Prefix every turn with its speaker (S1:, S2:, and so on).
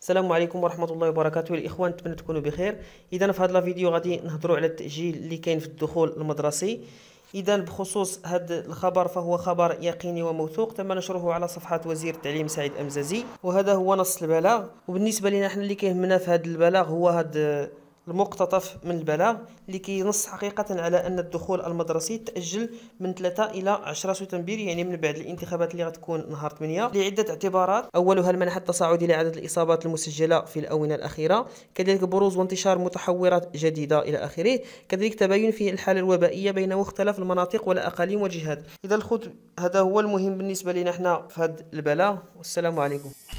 S1: السلام عليكم ورحمه الله وبركاته الاخوان نتمنى تكونوا بخير اذا في هذا الفيديو غادي نهضروا على التاجيل اللي كاين في الدخول المدرسي اذا بخصوص هذا الخبر فهو خبر يقيني وموثوق تم نشره على صفحه وزير التعليم سعيد امزازي وهذا هو نص البلاغ وبالنسبه لنا احنا اللي كيهمنا في هذا البلاغ هو هذا المقتطف من البلاغ اللي كينص حقيقة على أن الدخول المدرسي تأجل من 3 إلى 10 سبتمبر يعني من بعد الانتخابات اللي غتكون نهار 8 لعدة اعتبارات أولها المنح التصاعدي لعدد الإصابات المسجلة في الأونة الأخيرة كذلك بروز وانتشار متحورات جديدة إلى آخره كذلك تباين في الحالة الوبائية بين مختلف المناطق والأقاليم والجهات إذا الخط هذا هو المهم بالنسبة لنا حنا في هذا البلاغ والسلام عليكم